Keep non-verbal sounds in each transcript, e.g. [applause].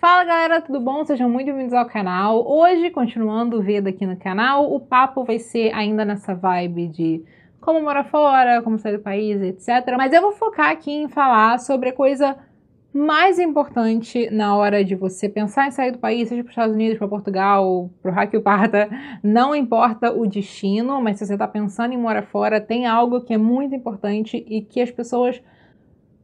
Fala galera, tudo bom? Sejam muito bem-vindos ao canal. Hoje, continuando o Veda aqui no canal, o papo vai ser ainda nessa vibe de como morar fora, como sair do país, etc. Mas eu vou focar aqui em falar sobre a coisa mais importante na hora de você pensar em sair do país, seja para os Estados Unidos, para Portugal, para o Raquel Parta, não importa o destino, mas se você está pensando em morar fora, tem algo que é muito importante e que as pessoas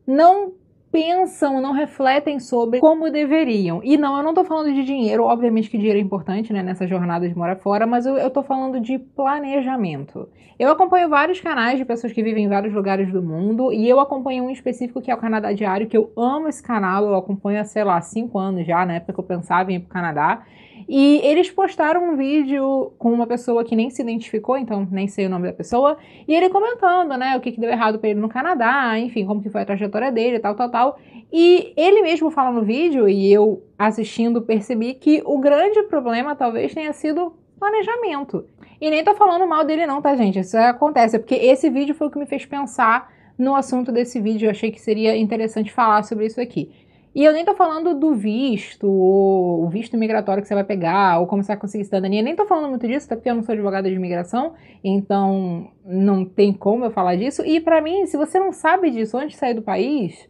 não pensam, não refletem sobre como deveriam. E não, eu não tô falando de dinheiro, obviamente que dinheiro é importante, né, nessa jornada de morar fora, mas eu, eu tô falando de planejamento. Eu acompanho vários canais de pessoas que vivem em vários lugares do mundo, e eu acompanho um específico que é o Canadá Diário, que eu amo esse canal, eu acompanho há, sei lá, cinco anos já, na época que eu pensava em ir pro Canadá. E eles postaram um vídeo com uma pessoa que nem se identificou, então nem sei o nome da pessoa, e ele comentando, né, o que, que deu errado para ele no Canadá, enfim, como que foi a trajetória dele, tal, tal, tal. E ele mesmo fala no vídeo, e eu assistindo percebi que o grande problema talvez tenha sido planejamento. E nem tô falando mal dele não, tá, gente? Isso acontece, porque esse vídeo foi o que me fez pensar no assunto desse vídeo, eu achei que seria interessante falar sobre isso aqui. E eu nem tô falando do visto, ou o visto migratório que você vai pegar, ou como você vai conseguir cidadania, nem tô falando muito disso, até porque eu não sou advogada de imigração, então não tem como eu falar disso. E para mim, se você não sabe disso antes de sair do país,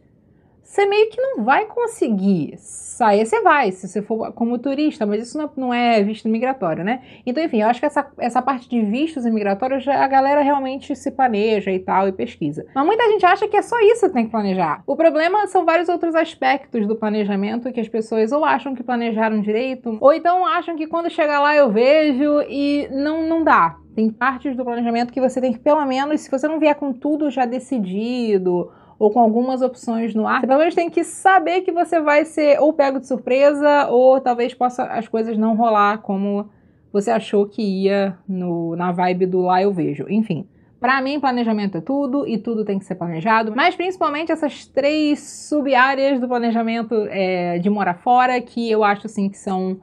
você meio que não vai conseguir sair. Você vai, se você for como turista, mas isso não é, é visto migratório, né? Então, enfim, eu acho que essa, essa parte de vistos imigratórios a galera realmente se planeja e tal, e pesquisa. Mas muita gente acha que é só isso que tem que planejar. O problema são vários outros aspectos do planejamento que as pessoas ou acham que planejaram direito, ou então acham que quando chegar lá eu vejo e não, não dá. Tem partes do planejamento que você tem que, pelo menos, se você não vier com tudo já decidido, ou com algumas opções no ar, você pelo menos tem que saber que você vai ser ou pego de surpresa ou talvez possa as coisas não rolar como você achou que ia no, na vibe do lá eu vejo. Enfim, para mim, planejamento é tudo e tudo tem que ser planejado, mas principalmente essas três sub-áreas do planejamento é, de morar fora que eu acho assim que são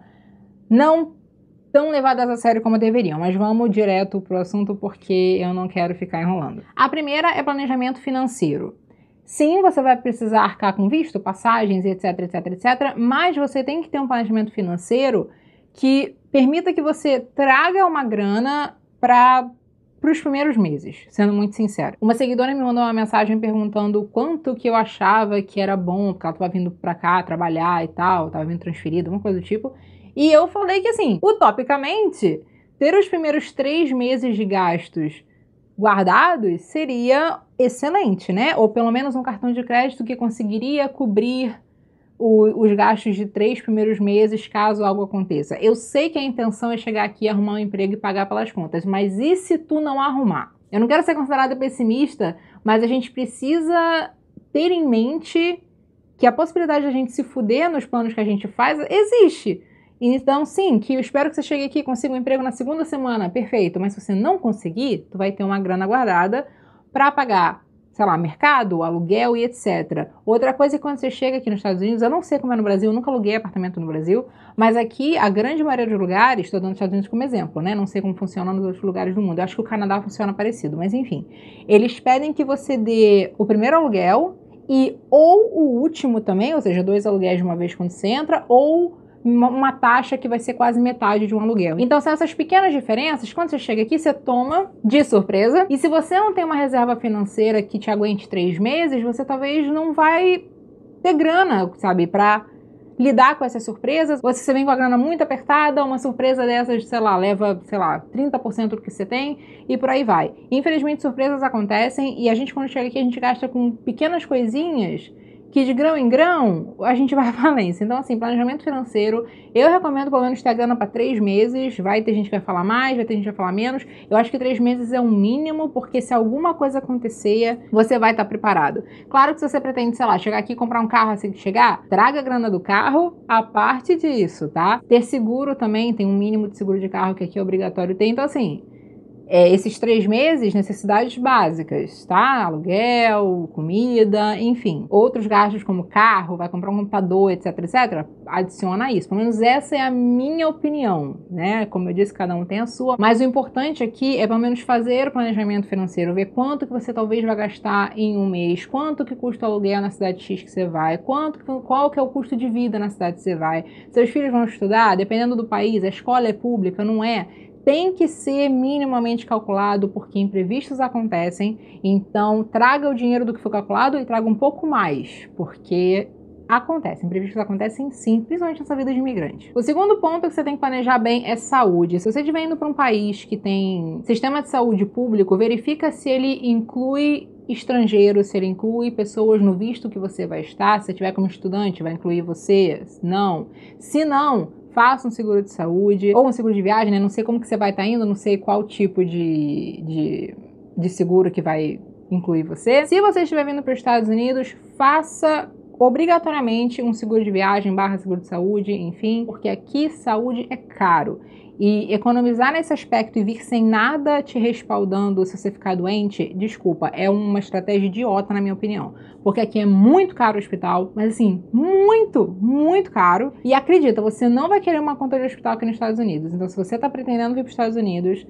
não tão levadas a sério como deveriam, mas vamos direto pro assunto porque eu não quero ficar enrolando. A primeira é planejamento financeiro. Sim, você vai precisar arcar com visto, passagens, etc, etc, etc, mas você tem que ter um planejamento financeiro que permita que você traga uma grana para para os primeiros meses, sendo muito sincero. Uma seguidora me mandou uma mensagem perguntando quanto que eu achava que era bom, porque ela estava vindo para cá trabalhar e tal, estava vindo transferida, alguma coisa do tipo. E eu falei que assim, utopicamente, ter os primeiros três meses de gastos guardados seria excelente, né? Ou pelo menos um cartão de crédito que conseguiria cobrir o, os gastos de três primeiros meses caso algo aconteça. Eu sei que a intenção é chegar aqui, arrumar um emprego e pagar pelas contas, mas e se tu não arrumar? Eu não quero ser considerada pessimista, mas a gente precisa ter em mente que a possibilidade de a gente se fuder nos planos que a gente faz existe. Então, sim, que eu espero que você chegue aqui e consiga um emprego na segunda semana, perfeito. Mas se você não conseguir, tu vai ter uma grana guardada para pagar, sei lá, mercado, aluguel e etc. Outra coisa é quando você chega aqui nos Estados Unidos, eu não sei como é no Brasil, eu nunca aluguei apartamento no Brasil, mas aqui a grande maioria dos lugares, estou dando os Estados Unidos como exemplo, né? Não sei como funciona nos outros lugares do mundo. Eu acho que o Canadá funciona parecido, mas enfim. Eles pedem que você dê o primeiro aluguel e ou o último também, ou seja, dois aluguéis de uma vez quando você entra, ou uma taxa que vai ser quase metade de um aluguel. Então são essas pequenas diferenças, quando você chega aqui, você toma de surpresa. E se você não tem uma reserva financeira que te aguente três meses, você talvez não vai ter grana, sabe, para lidar com essas surpresas. Ou se você vem com a grana muito apertada, uma surpresa dessas, sei lá, leva, sei lá, 30% do que você tem e por aí vai. Infelizmente, surpresas acontecem e a gente, quando chega aqui, a gente gasta com pequenas coisinhas que de grão em grão a gente vai à [laughs] falência. Então, assim, planejamento financeiro, eu recomendo pelo menos ter a grana para três meses. Vai ter gente que vai falar mais, vai ter gente que vai falar menos. Eu acho que três meses é o um mínimo, porque se alguma coisa acontecer, você vai estar tá preparado. Claro que se você pretende, sei lá, chegar aqui e comprar um carro assim que chegar, traga a grana do carro, a parte disso, tá? Ter seguro também, tem um mínimo de seguro de carro que aqui é obrigatório ter. Então, assim, é, esses três meses, necessidades básicas, tá? Aluguel, comida, enfim. Outros gastos como carro, vai comprar um computador, etc, etc, adiciona isso. Pelo menos essa é a minha opinião, né? Como eu disse, cada um tem a sua. Mas o importante aqui é pelo menos fazer o planejamento financeiro, ver quanto que você talvez vai gastar em um mês, quanto que custa o aluguel na cidade X que você vai, quanto qual que é o custo de vida na cidade que você vai. Seus filhos vão estudar, dependendo do país, a escola é pública, não é? tem que ser minimamente calculado porque imprevistos acontecem. Então, traga o dinheiro do que foi calculado e traga um pouco mais, porque acontecem, imprevistos acontecem sim, principalmente nessa vida de imigrante. O segundo ponto que você tem que planejar bem é saúde. Se você estiver indo para um país que tem sistema de saúde público, verifica se ele inclui estrangeiro, se ele inclui pessoas no visto que você vai estar, se tiver como estudante, vai incluir você? Não. Se não, faça um seguro de saúde ou um seguro de viagem, né? Não sei como que você vai estar tá indo, não sei qual tipo de, de, de seguro que vai incluir você. Se você estiver vindo para os Estados Unidos, faça obrigatoriamente um seguro de viagem barra seguro de saúde, enfim, porque aqui saúde é caro. E economizar nesse aspecto e vir sem nada te respaldando se você ficar doente, desculpa, é uma estratégia idiota, na minha opinião. Porque aqui é muito caro o hospital, mas assim, muito, muito caro. E acredita, você não vai querer uma conta de hospital aqui nos Estados Unidos. Então, se você está pretendendo vir para os Estados Unidos,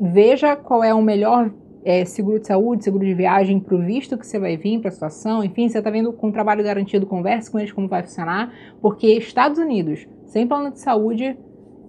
veja qual é o melhor é, seguro de saúde, seguro de viagem, pro visto que você vai vir, para a situação, enfim, você está vendo com trabalho garantido, converse com eles como vai funcionar, porque Estados Unidos, sem plano de saúde,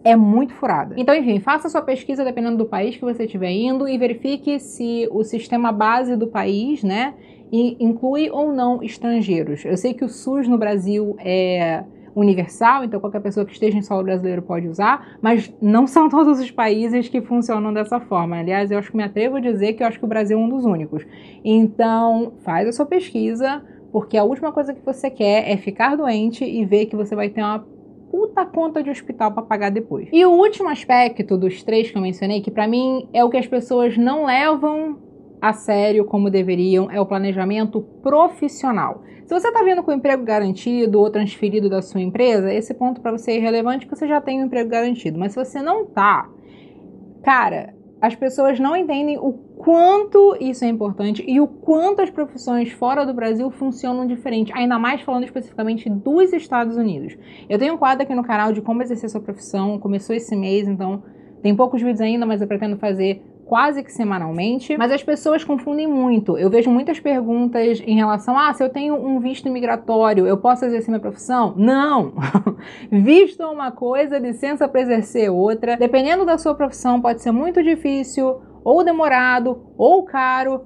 é muito furada. Então, enfim, faça sua pesquisa dependendo do país que você estiver indo e verifique se o sistema base do país, né, inclui ou não estrangeiros. Eu sei que o SUS no Brasil é universal, então qualquer pessoa que esteja em solo brasileiro pode usar, mas não são [laughs] todos os países que funcionam dessa forma. Aliás, eu acho que me atrevo a dizer que eu acho que o Brasil é um dos únicos. Então, faz a sua pesquisa, porque a última coisa que você quer é ficar doente e ver que você vai ter uma puta conta de hospital para pagar depois. E o último aspecto dos três que eu mencionei, que para mim é o que as pessoas não levam a sério como deveriam é o planejamento profissional. Se você está vindo com emprego garantido ou transferido da sua empresa, esse ponto para você é irrelevante porque você já tem um emprego garantido. Mas se você não está, cara, as pessoas não entendem o quanto isso é importante e o quanto as profissões fora do Brasil funcionam diferente, ainda mais falando especificamente dos Estados Unidos. Eu tenho um quadro aqui no canal de como exercer sua profissão, começou esse mês, então tem poucos vídeos ainda, mas eu pretendo fazer quase que semanalmente, mas as pessoas confundem muito. Eu vejo muitas perguntas em relação: ah, se eu tenho um visto migratório, eu posso exercer minha profissão? Não! [laughs] visto é uma coisa, licença para exercer é outra. Dependendo da sua profissão, pode ser muito difícil, ou demorado, ou caro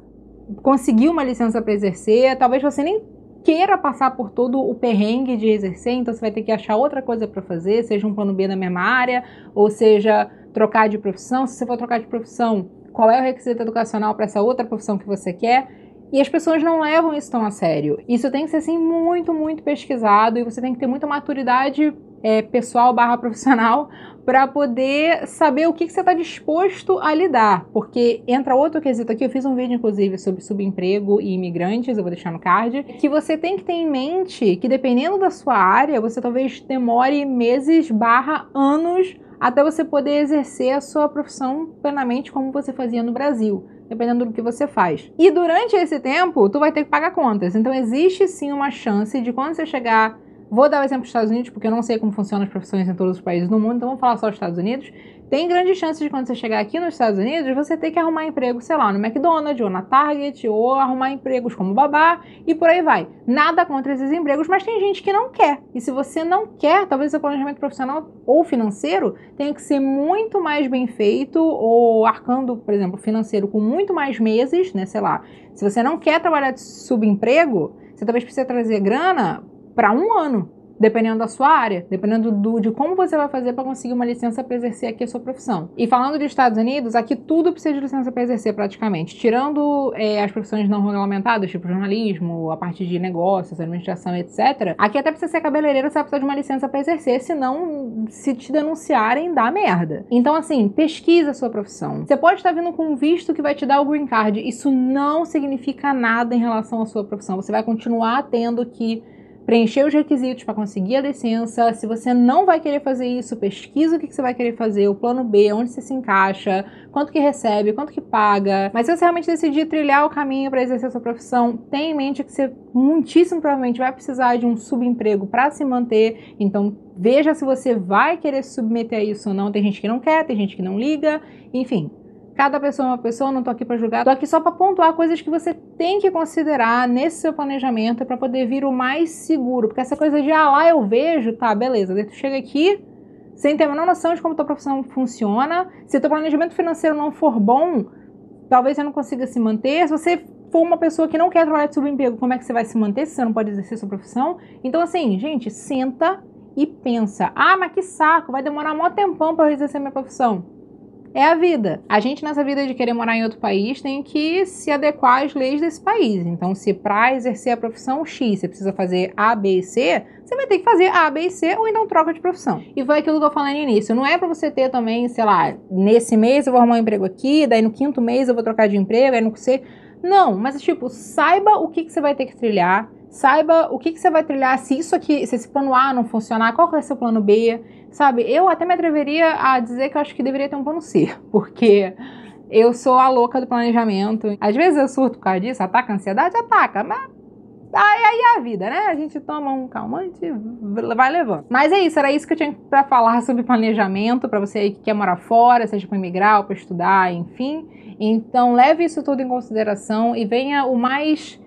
conseguir uma licença para exercer. Talvez você nem queira passar por todo o perrengue de exercer, então você vai ter que achar outra coisa para fazer, seja um plano B na mesma área, ou seja trocar de profissão, se você for trocar de profissão, qual é o requisito educacional para essa outra profissão que você quer. E as pessoas não levam isso tão a sério. Isso tem que ser assim muito, muito pesquisado e você tem que ter muita maturidade é, pessoal barra [laughs] profissional para poder saber o que, que você está disposto a lidar. Porque entra outro quesito aqui, eu fiz um vídeo, inclusive, sobre subemprego e imigrantes, eu vou deixar no card, que você tem que ter em mente que dependendo da sua área, você talvez demore meses barra anos até você poder exercer a sua profissão plenamente como você fazia no Brasil, dependendo do que você faz. E durante esse tempo, tu vai ter que pagar contas. Então existe sim uma chance de quando você chegar Vou dar o exemplo dos Estados Unidos, porque eu não sei como funcionam as profissões em todos os países do mundo, então vamos falar só dos Estados Unidos. Tem grande chance de quando você chegar aqui nos Estados Unidos, você ter que arrumar emprego, sei lá, no McDonald's ou na Target, ou arrumar empregos como babá e por aí vai. Nada contra esses empregos, mas tem gente que não quer. E se você não quer, talvez seu planejamento profissional ou financeiro tenha que ser muito mais bem feito, ou arcando, por exemplo, financeiro com muito mais meses, né? Sei lá. Se você não quer trabalhar de subemprego, você talvez precise trazer grana para um ano, dependendo da sua área, dependendo do, de como você vai fazer para conseguir uma licença para exercer aqui a sua profissão. E falando dos Estados Unidos, aqui tudo precisa de licença para exercer praticamente, tirando é, as profissões não regulamentadas, tipo jornalismo, a parte de negócios, administração, etc. Aqui até precisa ser cabeleireiro, você vai precisar de uma licença para exercer, senão se te denunciarem, dá merda. Então assim, pesquisa a sua profissão. Você pode estar vindo com um visto que vai te dar o green card, isso não significa nada em relação à sua profissão. Você vai continuar tendo que preencher os requisitos para conseguir a licença. Se você não vai querer fazer isso, pesquisa o que você vai querer fazer, o plano B, onde você se encaixa, quanto que recebe, quanto que paga. Mas se você realmente decidir trilhar o caminho para exercer a sua profissão, tenha em mente que você muitíssimo provavelmente vai precisar de um subemprego para se manter. Então, veja se você vai querer se submeter a isso ou não. Tem gente que não quer, tem gente que não liga, enfim. Cada pessoa é uma pessoa, não estou aqui para julgar, estou aqui só para pontuar coisas que você tem que considerar nesse seu planejamento para poder vir o mais seguro. Porque essa coisa de, ah, lá eu vejo, tá, beleza. Daí tu chega aqui, sem ter a menor noção de como tua profissão funciona. Se teu planejamento financeiro não for bom, talvez você não consiga se manter. Se você for uma pessoa que não quer trabalhar de subemprego, como é que você vai se manter se você não pode exercer sua profissão? Então, assim, gente, senta e pensa. Ah, mas que saco, vai demorar um tempão para eu exercer minha profissão é a vida. A gente, nessa vida de querer morar em outro país, tem que se adequar às leis desse país. Então, se para exercer a profissão X você precisa fazer A, B e C, você vai ter que fazer A, B e C ou então troca de profissão. E foi aquilo que eu falei no início. Não é para você ter também, sei lá, nesse mês eu vou arrumar um emprego aqui, daí no quinto mês eu vou trocar de emprego, aí no C. Não, mas tipo, saiba o que, que você vai ter que trilhar, saiba o que, que você vai trilhar se isso aqui, se esse plano A não funcionar, qual que vai ser o plano B. Sabe, eu até me atreveria a dizer que eu acho que deveria ter um plano C, [laughs] porque eu sou a louca do planejamento. Às vezes eu surto por causa disso, ataca a ansiedade, ataca, mas aí, aí é a vida, né? A gente toma um calmante vai levando. Mas é isso, era isso que eu tinha para falar [laughs] sobre planejamento, para você aí que quer morar fora, seja para imigrar ou para estudar, enfim. Então leve isso tudo em consideração e venha o mais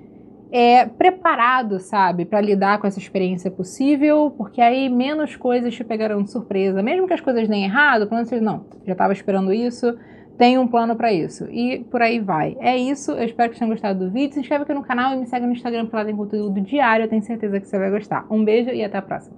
é, preparado, sabe, para lidar com essa experiência possível, porque aí menos coisas te pegarão de surpresa. Mesmo que as coisas deem errado, pelo menos você não, já estava esperando isso, tem um plano para isso. E por aí vai. É isso, eu espero que tenham gostado do vídeo. Se inscreve aqui no canal e me segue no Instagram, porque lá tem conteúdo diário, eu tenho certeza que você vai gostar. Um beijo e até a próxima.